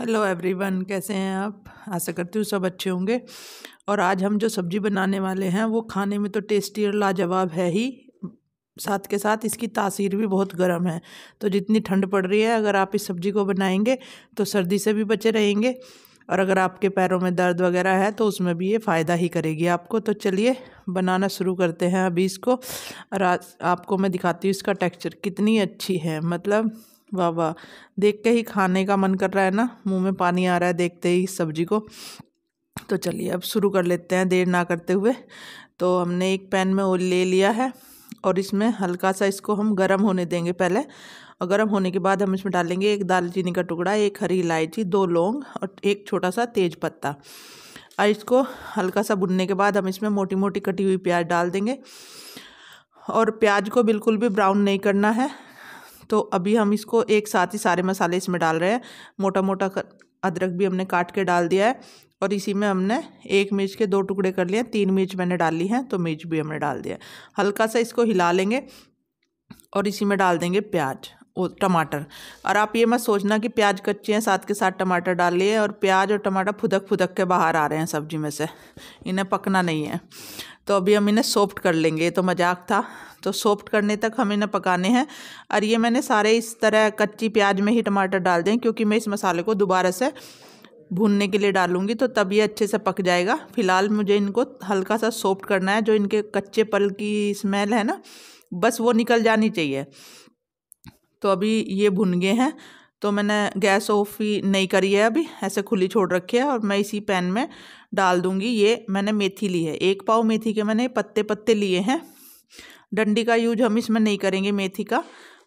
hello everyone कैसे हैं आप आशा करती हूँ सब अच्छे होंगे और आज हम जो सब्ज़ी बनाने वाले हैं वो खाने में तो टेस्टी और लाजवाब है ही साथ के साथ इसकी तासीर भी बहुत गर्म है तो जितनी ठंड पड़ रही है अगर आप इस सब्ज़ी को बनाएंगे तो सर्दी से भी बचे रहेंगे और अगर आपके पैरों में दर्द वगैरह है तो उसमें भी ये फ़ायदा ही करेगी आपको तो चलिए बनाना शुरू करते हैं अभी इसको और आज आपको मैं दिखाती हूँ इसका टेक्सचर कितनी अच्छी है मतलब वाह वाह देख के ही खाने का मन कर रहा है ना मुंह में पानी आ रहा है देखते ही सब्जी को तो चलिए अब शुरू कर लेते हैं देर ना करते हुए तो हमने एक पैन में ओल ले लिया है और इसमें हल्का सा इसको हम गर्म होने देंगे पहले और गर्म होने के बाद हम इसमें डालेंगे एक दालचीनी का टुकड़ा एक हरी इलायची दो लौंग और एक छोटा सा तेज पत्ता और इसको हल्का सा भुनने के बाद हम इसमें मोटी मोटी कटी हुई प्याज डाल देंगे और प्याज को बिल्कुल भी ब्राउन नहीं करना है तो अभी हम इसको एक साथ ही सारे मसाले इसमें डाल रहे हैं मोटा मोटा अदरक भी हमने काट के डाल दिया है और इसी में हमने एक मिर्च के दो टुकड़े कर लिए तीन मिर्च मैंने डाली है तो मिर्च भी हमने डाल दिया हल्का सा इसको हिला लेंगे और इसी में डाल देंगे प्याज और टमाटर और आप ये मत सोचना कि प्याज कच्चे हैं साथ के साथ टमाटर डाल लिए और प्याज और टमाटर फुदक फुदक के बाहर आ रहे हैं सब्जी में से इन्हें पकना नहीं है तो अभी हम इन्हें सॉफ्ट कर लेंगे तो मजाक था तो सॉफ्ट करने तक हम इन्हें पकाने हैं और ये मैंने सारे इस तरह कच्ची प्याज में ही टमाटर डाल दें क्योंकि मैं इस मसाले को दोबारा से भूनने के लिए डालूंगी तो तब ये अच्छे से पक जाएगा फिलहाल मुझे इनको हल्का सा सॉफ्ट करना है जो इनके कच्चे पल की स्मेल है ना बस वो निकल जानी चाहिए तो अभी ये भुन गए हैं तो मैंने गैस ऑफ ही नहीं करी है अभी ऐसे खुली छोड़ रखी है और मैं इसी पैन में डाल दूँगी ये मैंने मेथी ली है एक पाव मेथी के मैंने पत्ते पत्ते लिए हैं डंडी का यूज हम इसमें नहीं करेंगे मेथी का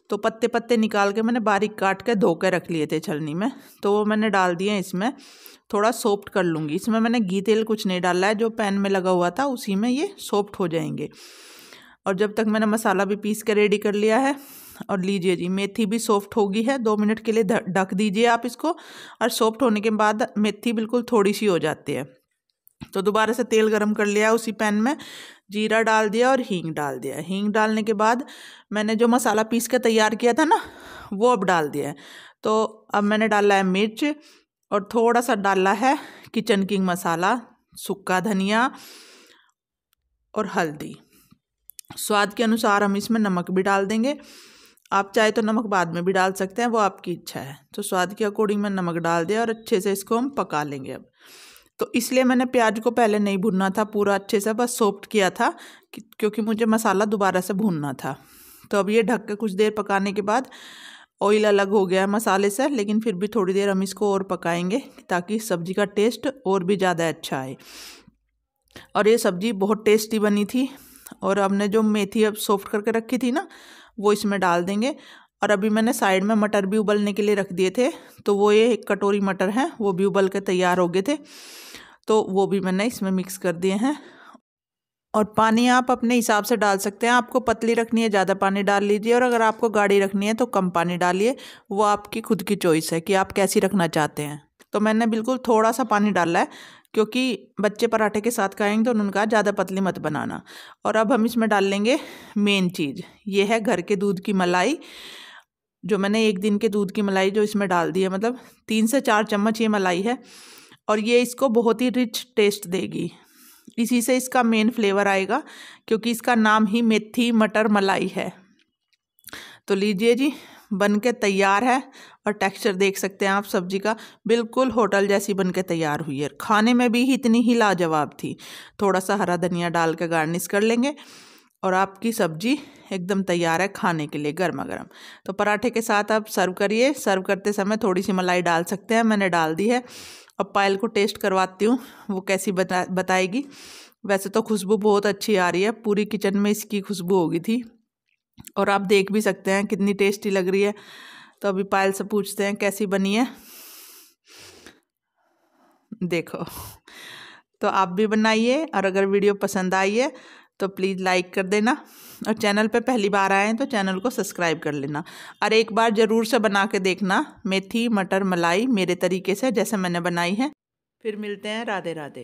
तो पत्ते पत्ते निकाल के मैंने बारीक काट के धो के रख लिए थे छलनी में तो वो मैंने डाल दिए इसमें थोड़ा सॉफ्ट कर लूँगी इसमें मैंने घी तेल कुछ नहीं डाला है जो पैन में लगा हुआ था उसी में ये सॉफ्ट हो जाएंगे और जब तक मैंने मसाला भी पीस के रेडी कर लिया है और लीजिए जी मेथी भी सॉफ्ट होगी है दो मिनट के लिए ढक दीजिए आप इसको और सॉफ्ट होने के बाद मेथी बिल्कुल थोड़ी सी हो जाती है तो दोबारा से तेल गरम कर लिया उसी पैन में जीरा डाल दिया और हींग डाल दिया हींग डालने के बाद मैंने जो मसाला पीस के तैयार किया था ना वो अब डाल दिया है तो अब मैंने डाला है मिर्च और थोड़ा सा डाला है किचन किंग मसाला सूखा धनिया और हल्दी स्वाद के अनुसार हम इसमें नमक भी डाल देंगे आप चाहे तो नमक बाद में भी डाल सकते हैं वो आपकी इच्छा है तो स्वाद के अकॉर्डिंग मैं नमक डाल दिया और अच्छे से इसको हम पका लेंगे अब तो इसलिए मैंने प्याज को पहले नहीं भुनना था पूरा अच्छे से बस सोफ्ट किया था क्योंकि मुझे मसाला दोबारा से भूनना था तो अब ये ढक के कुछ देर पकाने के बाद ऑयल अलग हो गया है मसाले से लेकिन फिर भी थोड़ी देर हम इसको और पकाएंगे ताकि सब्जी का टेस्ट और भी ज़्यादा अच्छा आए और ये सब्ज़ी बहुत टेस्टी बनी थी और हमने जो मेथी अब सॉफ्ट करके रखी थी ना वो इसमें डाल देंगे और अभी मैंने साइड में मटर भी उबलने के लिए रख दिए थे तो वो ये एक कटोरी मटर है वो भी उबल के तैयार हो गए थे तो वो भी मैंने इसमें मिक्स कर दिए हैं और पानी आप अपने हिसाब से डाल सकते हैं आपको पतली रखनी है ज़्यादा पानी डाल लीजिए और अगर आपको गाढ़ी रखनी है तो कम पानी डालिए वो आपकी खुद की चॉइस है कि आप कैसी रखना चाहते हैं तो मैंने बिल्कुल थोड़ा सा पानी डाला है क्योंकि बच्चे पराठे के साथ खाएंगे तो उन्होंने कहा ज़्यादा पतली मत बनाना और अब हम इसमें डाल लेंगे मेन चीज़ ये है घर के दूध की मलाई जो मैंने एक दिन के दूध की मलाई जो इसमें डाल दी है मतलब तीन से चार चम्मच ये मलाई है और ये इसको बहुत ही रिच टेस्ट देगी इसी से इसका मेन फ्लेवर आएगा क्योंकि इसका नाम ही मेथी मटर मलाई है तो लीजिए जी बन के तैयार है और टेक्सचर देख सकते हैं आप सब्जी का बिल्कुल होटल जैसी बन के तैयार हुई है खाने में भी इतनी ही लाजवाब थी थोड़ा सा हरा धनिया डाल के गार्निश कर लेंगे और आपकी सब्जी एकदम तैयार है खाने के लिए गर्मा गर्म तो पराठे के साथ आप सर्व करिए सर्व करते समय थोड़ी सी मलाई डाल सकते हैं मैंने डाल दी है अब पायल को टेस्ट करवाती हूँ वो कैसी बता बताएगी वैसे तो खुशबू बहुत अच्छी आ रही है पूरी किचन में इसकी खुशबू होगी थी और आप देख भी सकते हैं कितनी टेस्टी लग रही है तो अभी पायल से पूछते हैं कैसी बनी है देखो तो आप भी बनाइए और अगर वीडियो पसंद आई है तो प्लीज़ लाइक कर देना और चैनल पे पहली बार आए हैं तो चैनल को सब्सक्राइब कर लेना और एक बार ज़रूर से बना के देखना मेथी मटर मलाई मेरे तरीके से जैसे मैंने बनाई है फिर मिलते हैं राधे राधे